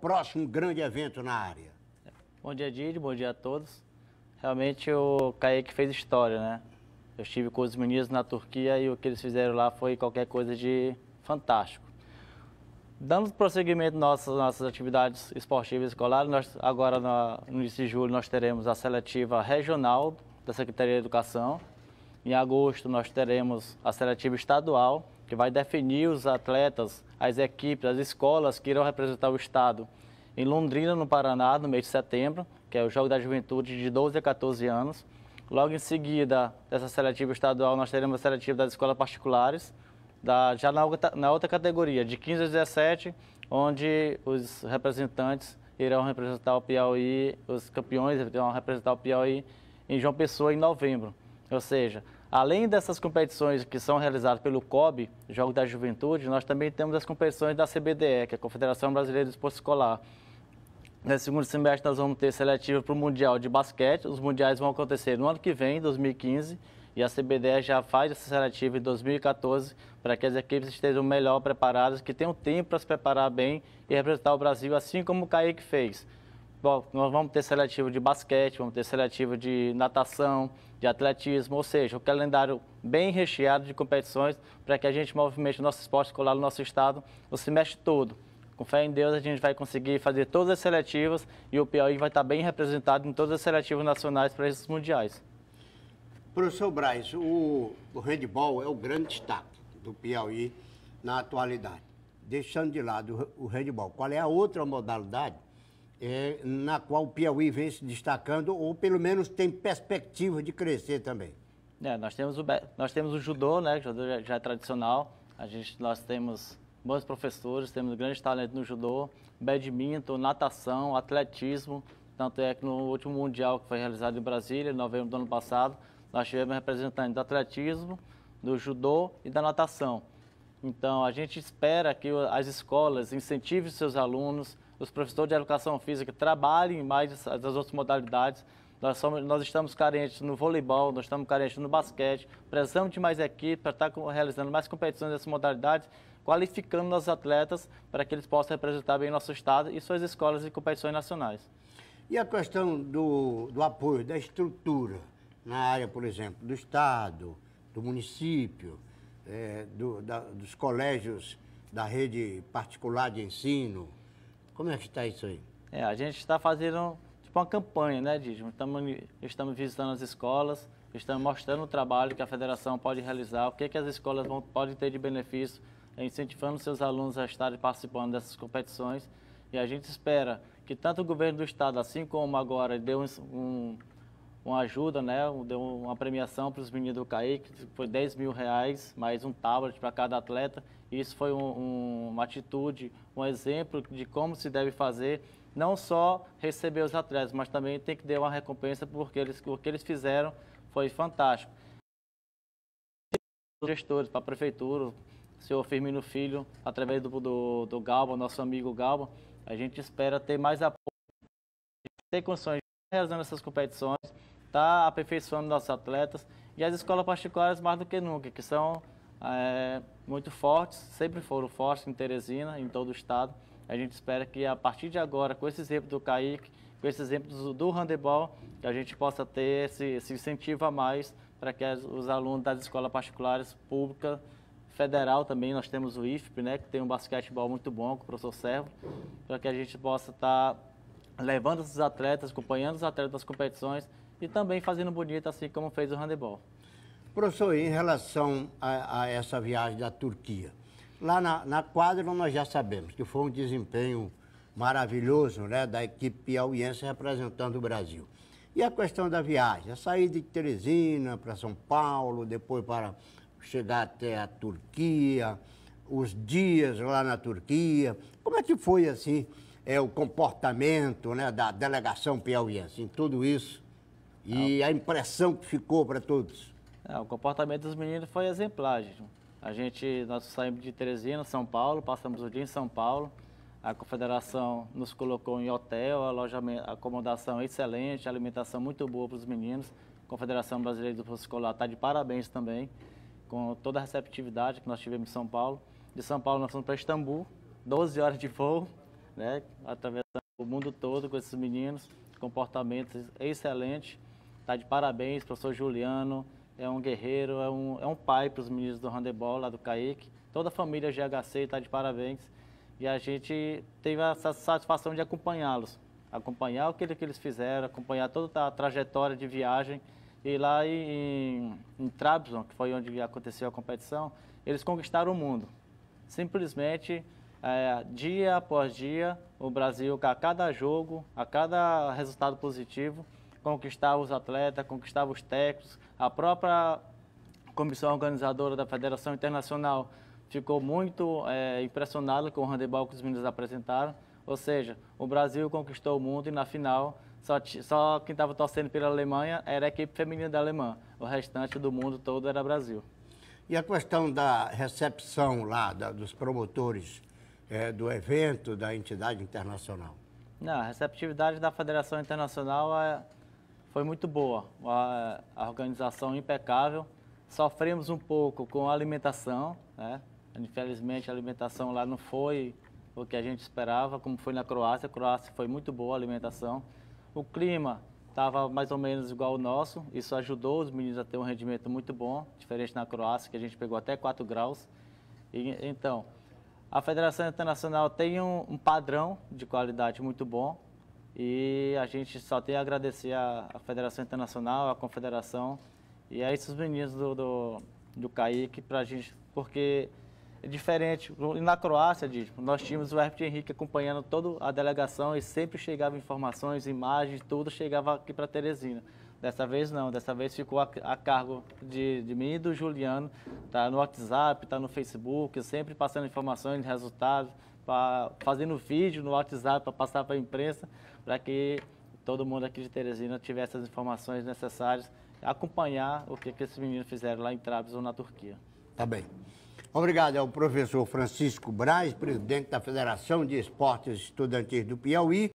próximo grande evento na área? Bom dia, Didi. Bom dia a todos. Realmente o Kaique fez história, né? Eu estive com os meninos na Turquia e o que eles fizeram lá foi qualquer coisa de fantástico. Dando prosseguimento nossas nossas atividades esportivas escolares, nós agora no início de julho nós teremos a seletiva regional da Secretaria de Educação. Em agosto nós teremos a seletiva estadual que vai definir os atletas, as equipes, as escolas que irão representar o Estado em Londrina, no Paraná, no mês de setembro, que é o Jogo da Juventude de 12 a 14 anos. Logo em seguida dessa seletiva estadual, nós teremos a seletiva das escolas particulares, da, já na, na outra categoria, de 15 a 17, onde os representantes irão representar o Piauí, os campeões irão representar o Piauí em João Pessoa em novembro. Ou seja, Além dessas competições que são realizadas pelo COB, Jogos da Juventude, nós também temos as competições da CBDE, que é a Confederação Brasileira do Esporte Escolar. Nesse segundo semestre, nós vamos ter seletiva para o Mundial de Basquete. Os mundiais vão acontecer no ano que vem, 2015, e a CBDE já faz essa seletiva em 2014 para que as equipes estejam melhor preparadas, que tenham tempo para se preparar bem e representar o Brasil, assim como o Kaique fez. Bom, nós vamos ter seletivo de basquete, vamos ter seletivo de natação, de atletismo, ou seja, o um calendário bem recheado de competições para que a gente movimente o nosso esporte escolar no nosso estado o semestre todo. Com fé em Deus, a gente vai conseguir fazer todas as seletivas e o Piauí vai estar bem representado em todas as seletivas nacionais para esses mundiais. Professor Braz, o, o handball é o grande destaque do Piauí na atualidade. Deixando de lado o handball, qual é a outra modalidade é, na qual o Piauí vem se destacando, ou pelo menos tem perspectiva de crescer também. É, nós, temos o, nós temos o judô, né, que judô já, já, é tradicional, a gente, nós temos bons professores, temos grandes talentos no judô, badminton, natação, atletismo, tanto é que no último Mundial que foi realizado em Brasília, em novembro do ano passado, nós tivemos representantes do atletismo, do judô e da natação. Então, a gente espera que as escolas incentivem seus alunos, os professores de educação física trabalhem mais as outras modalidades. Nós, somos, nós estamos carentes no voleibol, nós estamos carentes no basquete, precisamos de mais equipe para estar realizando mais competições dessas modalidades, qualificando nossos atletas para que eles possam representar bem nosso estado e suas escolas e competições nacionais. E a questão do, do apoio, da estrutura na área, por exemplo, do estado, do município, é, do, da, dos colégios da rede particular de ensino, como é que está isso aí? É, a gente está fazendo tipo uma campanha, né, Dígimo? Estamos, estamos visitando as escolas, estamos mostrando o trabalho que a federação pode realizar, o que, é que as escolas vão, podem ter de benefício, incentivando seus alunos a estarem participando dessas competições. E a gente espera que tanto o governo do estado, assim como agora, deu um, uma ajuda, né? Deu uma premiação para os meninos do Caic, que foi 10 mil reais, mais um tablet para cada atleta. Isso foi um, um, uma atitude, um exemplo de como se deve fazer, não só receber os atletas, mas também tem que dar uma recompensa porque eles, o que eles fizeram foi fantástico. Gestores, para a prefeitura, o senhor Firmino Filho, através do, do, do Galba, nosso amigo Galba, a gente espera ter mais apoio, ter condições de realizando essas competições está aperfeiçoando nossos atletas e as escolas particulares mais do que nunca, que são é, muito fortes, sempre foram fortes em Teresina, em todo o estado. A gente espera que a partir de agora, com esse exemplo do Kaique, com esse exemplo do, handebol, que a gente possa ter esse, esse incentivo a mais para que as, os alunos das escolas particulares públicas federal também nós temos o IFP, né, que tem um basquetebol muito bom com o professor Servo, para que a gente possa estar tá levando esses atletas, acompanhando os atletas das competições e também fazendo bonito, assim como fez o handebol. Professor, em relação a, a essa viagem da Turquia, lá na, na, quadra nós já sabemos que foi um desempenho maravilhoso né, da equipe piauiense representando o Brasil. E a questão da viagem, a saída de Teresina para São Paulo, depois para chegar até a Turquia, os dias lá na Turquia, como é que foi assim é, o comportamento né, da delegação piauiense em tudo isso? E a impressão que ficou para todos? É, o comportamento dos meninos foi exemplar. Gente. A gente, nós saímos de Teresina, São Paulo, passamos o dia em São Paulo. A confederação nos colocou em hotel, alojamento, acomodação excelente, alimentação muito boa para os meninos. A confederação Brasileira do Futebol Escolar está de parabéns também, com toda a receptividade que nós tivemos em São Paulo. De São Paulo nós fomos para Istambul, 12 horas de voo, né, atravessando o mundo todo com esses meninos, comportamento excelente. Está de parabéns, professor Juliano. É um guerreiro, é um, é um pai para os meninos do handebol, lá do Caique. Toda a família GHC está de parabéns. E a gente teve a satisfação de acompanhá-los. Acompanhar o que, que eles fizeram, acompanhar toda a trajetória de viagem. E lá em, em Trabzon, que foi onde aconteceu a competição, eles conquistaram o mundo. Simplesmente, é, dia após dia, o Brasil, a cada jogo, a cada resultado positivo, conquistava os atletas, conquistava os técnicos. A própria comissão organizadora da Federação Internacional ficou muito é, impressionada com o handebol que os meninos apresentaram. Ou seja, o Brasil conquistou o mundo e na final só, só quem estava torcendo pela Alemanha era a equipe feminina da Alemanha. O restante do mundo todo era Brasil. E a questão da recepção lá da, dos promotores é, do evento, da entidade internacional? Não, a receptividade da Federação Internacional é foi muito boa. A, organização impecável. Sofremos um pouco com a alimentação, né? Infelizmente, a alimentação lá não foi o que a gente esperava, como foi na Croácia. A Croácia foi muito boa a alimentação. O clima estava mais ou menos igual ao nosso. Isso ajudou os meninos a ter um rendimento muito bom, diferente na Croácia, que a gente pegou até 4 graus. E, então, a Federação Internacional tem um, um padrão de qualidade muito bom. E a gente só tem a agradecer à Federação Internacional, à Confederação e a esses meninos do, do, do CAIC para a gente, porque é diferente. Na Croácia, nós tínhamos o Herbert Henrique acompanhando toda a delegação e sempre chegava informações, imagens, tudo chegava aqui para Teresina. Dessa vez não, dessa vez ficou a, a cargo de, de, mim e do Juliano. Tá no WhatsApp, tá no Facebook, sempre passando informações, resultados, pra, fazendo vídeo no WhatsApp para passar para a imprensa, para que todo mundo aqui de Teresina tivesse as informações necessárias, acompanhar o que, que esses meninos fizeram lá em Trabzon, na Turquia. Tá bem. Obrigado ao professor Francisco Braz, presidente da Federação de Esportes Estudantis do Piauí.